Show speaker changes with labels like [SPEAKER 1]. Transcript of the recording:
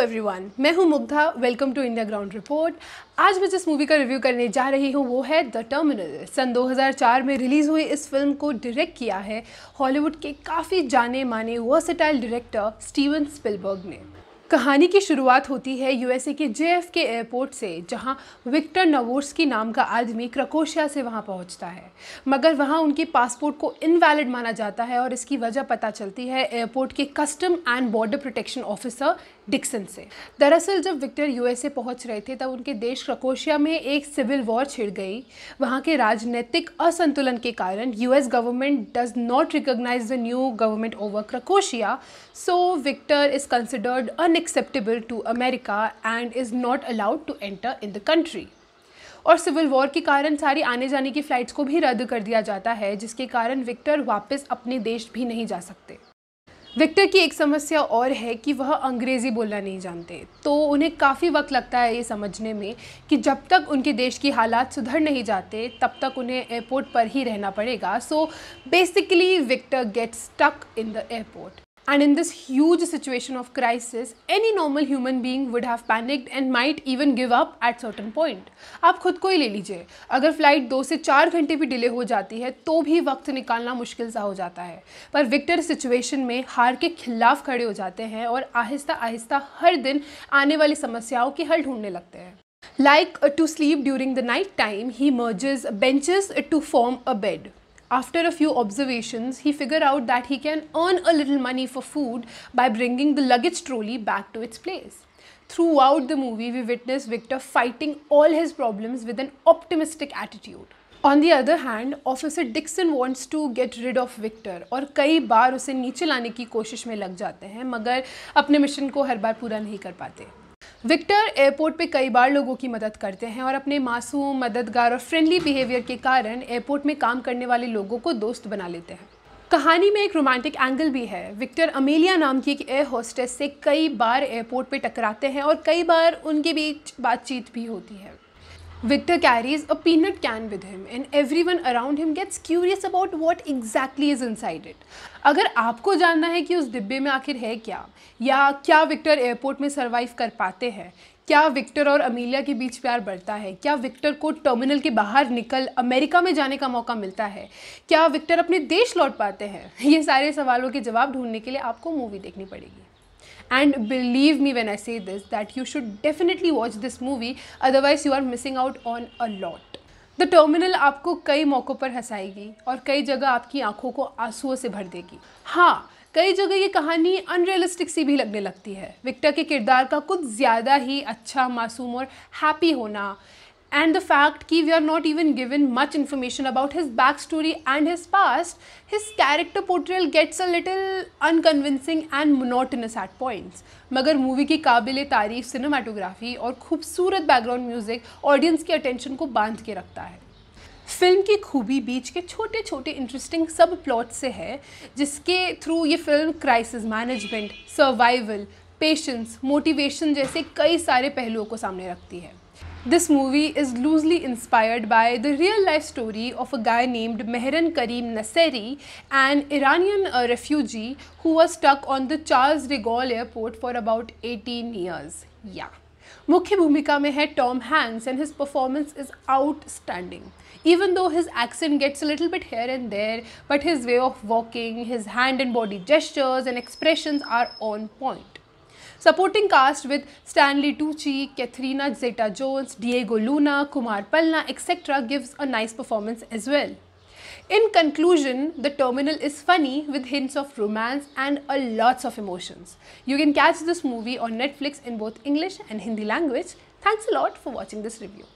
[SPEAKER 1] Everyone मैं हूं Mugdha welcome to India ground report आज मैं जिस मूवी का रिव्यू करने जा रही हूं वो है द टर्मिनल सन 2004 में रिलीज़ हुई इस फिल्म को डायरेक्ट किया है हॉलीवुड के काफ़ी जाने माने वर्सेटाइल डायरेक्टर स्टीवन स्पिलबर्ग ने कहानी की शुरुआत होती है यूएसए के जे के एयरपोर्ट से जहां विक्टर नवोर्सकी नाम का आदमी क्रकोशिया से वहां पहुंचता है मगर वहां उनके पासपोर्ट को इनवैलिड माना जाता है और इसकी वजह पता चलती है एयरपोर्ट के custom and border protection officer Dixon से दरअसल जब विक्टर यूएसए पहुंच रहे थे तब उनके देश क्रकोशिया में एक सिविल वॉर छिड़ गई वहाँ के राजनीतिक असंतुलन के कारण US government does not recognise the new government over Krakozhia so Victor is considered unacceptable to America and is not allowed to enter in the country और सिविल वॉर के कारण सारी आने जाने की फ़्लाइट्स को भी रद्द कर दिया जाता है जिसके कारण विक्टर वापस अपने देश भी नहीं जा सकते विक्टर की एक समस्या और है कि वह अंग्रेज़ी बोलना नहीं जानते तो उन्हें काफ़ी वक्त लगता है ये समझने में कि जब तक उनके देश की हालात सुधर नहीं जाते तब तक उन्हें एयरपोर्ट पर ही रहना पड़ेगा so basically Victor gets stuck in the airport And in this huge situation of crisis, any normal human being would have panicked and might even give up at certain point. aap khud ko hi le lijiye agar flight 2 se 4 ghante bhi delay ho jati hai to bhi waqt nikalna mushkil sa ho jata hai par victor situation mein haar ke khilaf khade ho jate hain aur aahista aahista har din aane wali samasyaon ke hal dhoondne lagte hain Like to sleep during the night time, he merges benches to form a bed. after a few observations, he figured out that he can earn a little money for food by bringing the luggage trolley back to its place. Throughout the movie, we witness Victor fighting all his problems with an optimistic attitude. On the other hand, Officer Dixon wants to get rid of Victor और कई बार उसे नीचे लाने की कोशिश में लग जाते हैं मगर अपने मिशन को हर बार पूरा नहीं कर पाते विक्टर एयरपोर्ट पे कई बार लोगों की मदद करते हैं और अपने मासूम मददगार और फ्रेंडली बिहेवियर के कारण एयरपोर्ट में काम करने वाले लोगों को दोस्त बना लेते हैं कहानी में एक रोमांटिक एंगल भी है विक्टर अमेलिया नाम की एक एयर होस्टेस से कई बार एयरपोर्ट पे टकराते हैं और कई बार उनके बीच बातचीत भी होती है Victor carries a peanut can with him and everyone around him gets curious about what exactly is inside it. अगर आपको जानना है कि उस डिब्बे में आखिर है क्या या क्या विक्टर एयरपोर्ट में सर्वाइव कर पाते हैं क्या विक्टर और अमीलिया के बीच प्यार बढ़ता है क्या विक्टर को टर्मिनल के बाहर निकल अमेरिका में जाने का मौका मिलता है क्या विक्टर अपने देश लौट पाते हैं ये सारे सवालों के जवाब ढूंढने के लिए आपको मूवी देखनी पड़ेगी And believe me when I say this that you should definitely watch this movie, otherwise, you are missing out on a lot. The Terminal आपको कई मौक़ों पर हंसाएगी और कई जगह आपकी आंखों को आंसुओं से भर देगी हाँ कई जगह ये कहानी अनरियलिस्टिक सी भी लगने लगती है विक्टर के किरदार का कुछ ज़्यादा ही अच्छा मासूम और हैप्पी होना and the fact कि we are not even given much information about his backstory and his past, his character portrayal gets a little unconvincing and monotonous at points. मगर मूवी की काबिल तारीफ सिनेमाटोग्राफी और खूबसूरत बैकग्राउंड म्यूज़िक ऑडियंस की attention को बांध के रखता है फिल्म की खूबी बीच के छोटे छोटे इंटरेस्टिंग सब प्लॉट से है जिसके थ्रू ये film crisis management survival patience motivation जैसे कई सारे पहलुओं को सामने रखती है This movie is loosely inspired by the real life story of a guy named Mehran Karim Nasseri, an Iranian uh, refugee who was stuck on the Charles de Gaulle airport for about 18 years. Yeah. मुख्य भूमिका में है Tom Hanks and his performance is outstanding. even though his accent gets a little bit here and there, but his way of walking, his hand and body gestures and expressions are on point. Supporting cast with Stanley Tucci, Katharina Zeta-Jones, Diego Luna, Kumar Palna etc. gives a nice performance as well. In conclusion, The Terminal is funny with hints of romance and a lots of emotions. You can catch this movie on Netflix in both English and Hindi language. Thanks a lot for watching this review.